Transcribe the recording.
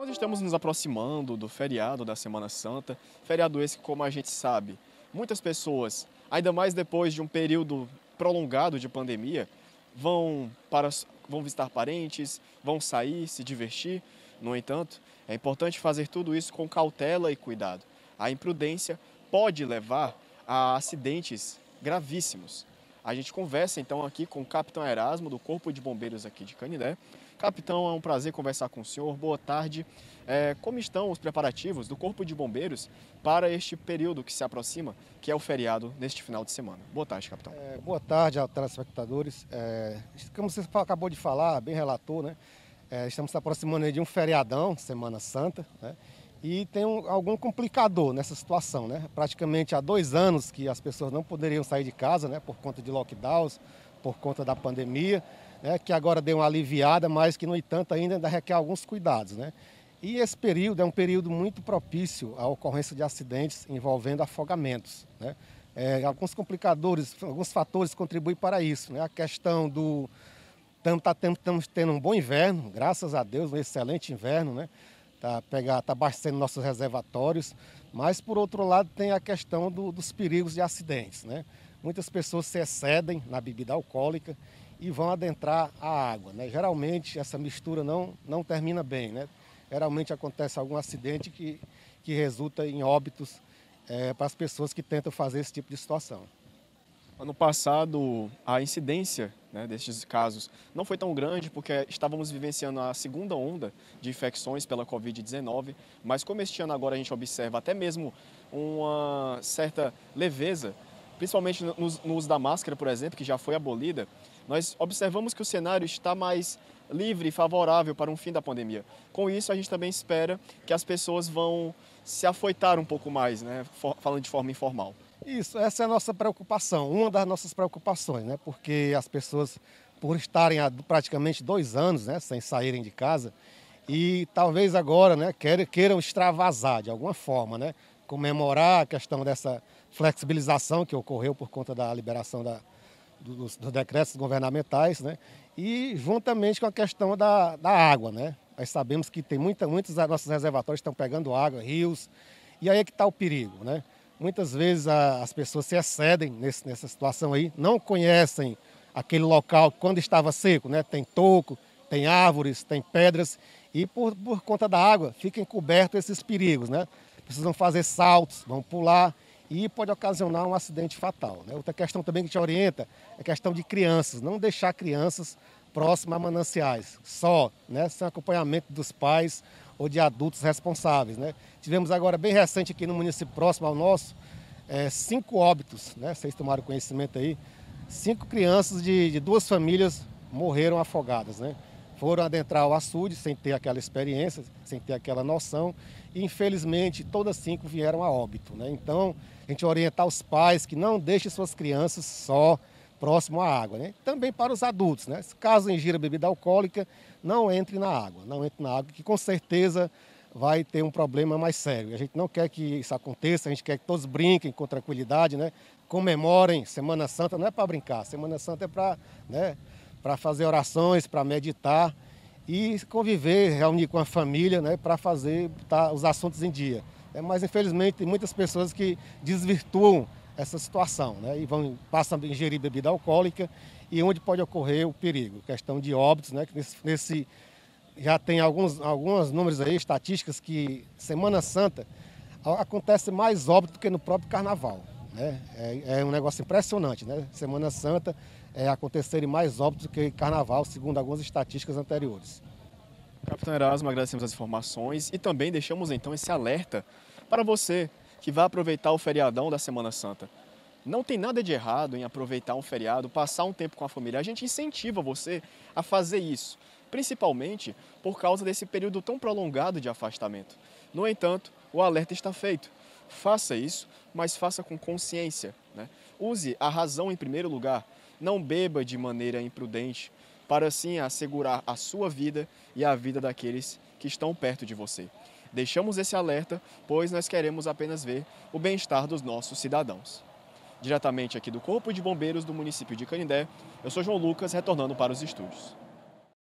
Nós estamos nos aproximando do feriado da Semana Santa, feriado esse que, como a gente sabe, muitas pessoas, ainda mais depois de um período prolongado de pandemia, vão para vão visitar parentes, vão sair, se divertir. No entanto, é importante fazer tudo isso com cautela e cuidado. A imprudência pode levar a acidentes gravíssimos. A gente conversa então aqui com o Capitão Erasmo, do Corpo de Bombeiros aqui de Canindé. Capitão, é um prazer conversar com o senhor. Boa tarde. É, como estão os preparativos do Corpo de Bombeiros para este período que se aproxima, que é o feriado neste final de semana? Boa tarde, capitão. É, boa tarde, telespectadores. É, como você acabou de falar, bem relator, né? É, estamos se aproximando de um feriadão, Semana Santa, né? e tem um, algum complicador nessa situação, né? Praticamente há dois anos que as pessoas não poderiam sair de casa, né? Por conta de lockdowns, por conta da pandemia, né? Que agora deu uma aliviada, mas que no entanto ainda, ainda requer alguns cuidados, né? E esse período é um período muito propício à ocorrência de acidentes envolvendo afogamentos, né? É, alguns complicadores, alguns fatores contribuem para isso, né? A questão do estamos tá tendo um bom inverno, graças a Deus, um excelente inverno, né? está pegar, tá abastecendo nossos reservatórios, mas por outro lado tem a questão do, dos perigos de acidentes, né? Muitas pessoas se excedem na bebida alcoólica e vão adentrar a água, né? Geralmente essa mistura não não termina bem, né? Geralmente acontece algum acidente que que resulta em óbitos é, para as pessoas que tentam fazer esse tipo de situação. Ano passado, a incidência né, destes casos não foi tão grande porque estávamos vivenciando a segunda onda de infecções pela Covid-19, mas como este ano agora a gente observa até mesmo uma certa leveza, principalmente no, no uso da máscara, por exemplo, que já foi abolida, nós observamos que o cenário está mais livre e favorável para um fim da pandemia. Com isso, a gente também espera que as pessoas vão se afoitar um pouco mais, né, falando de forma informal. Isso, essa é a nossa preocupação, uma das nossas preocupações, né? Porque as pessoas, por estarem há praticamente dois anos né, sem saírem de casa, e talvez agora né, queiram extravasar de alguma forma, né? Comemorar a questão dessa flexibilização que ocorreu por conta da liberação da, dos, dos, decretos governamentais, né? E juntamente com a questão da, da água, né? Nós sabemos que tem muita, muitos nossos reservatórios estão pegando água, rios, e aí é que está o perigo, né? Muitas vezes a, as pessoas se excedem nesse, nessa situação aí, não conhecem aquele local quando estava seco, né? Tem toco, tem árvores, tem pedras e por, por conta da água ficam cobertos esses perigos, né? Precisam fazer saltos, vão pular e pode ocasionar um acidente fatal. Né? Outra questão também que te orienta é a questão de crianças, não deixar crianças próxima a mananciais, só, né, sem acompanhamento dos pais ou de adultos responsáveis. Né. Tivemos agora, bem recente aqui no município próximo ao nosso, é, cinco óbitos, né, vocês tomaram conhecimento aí, cinco crianças de, de duas famílias morreram afogadas. Né. Foram adentrar o açude sem ter aquela experiência, sem ter aquela noção, e infelizmente todas cinco vieram a óbito. Né. Então, a gente orientar os pais que não deixem suas crianças só, próximo à água. Né? Também para os adultos, né? caso ingira bebida alcoólica, não entre na água, não entre na água, que com certeza vai ter um problema mais sério. A gente não quer que isso aconteça, a gente quer que todos brinquem com tranquilidade, né? comemorem Semana Santa, não é para brincar, Semana Santa é para né, fazer orações, para meditar e conviver, reunir com a família né, para fazer tá, os assuntos em dia. É, mas infelizmente tem muitas pessoas que desvirtuam essa situação, né? E vão, passam a ingerir bebida alcoólica e onde pode ocorrer o perigo. Questão de óbitos, né? Que nesse, nesse já tem alguns, alguns números aí, estatísticas, que Semana Santa acontece mais óbito do que no próprio carnaval. Né? É, é um negócio impressionante, né? Semana Santa é, acontecerem mais óbitos do que carnaval, segundo algumas estatísticas anteriores. Capitão Erasmo, agradecemos as informações e também deixamos então esse alerta para você que vai aproveitar o feriadão da Semana Santa. Não tem nada de errado em aproveitar um feriado, passar um tempo com a família. A gente incentiva você a fazer isso, principalmente por causa desse período tão prolongado de afastamento. No entanto, o alerta está feito. Faça isso, mas faça com consciência. Né? Use a razão em primeiro lugar. Não beba de maneira imprudente, para assim assegurar a sua vida e a vida daqueles que estão perto de você. Deixamos esse alerta, pois nós queremos apenas ver o bem-estar dos nossos cidadãos. Diretamente aqui do Corpo de Bombeiros do município de Canindé, eu sou João Lucas, retornando para os estúdios.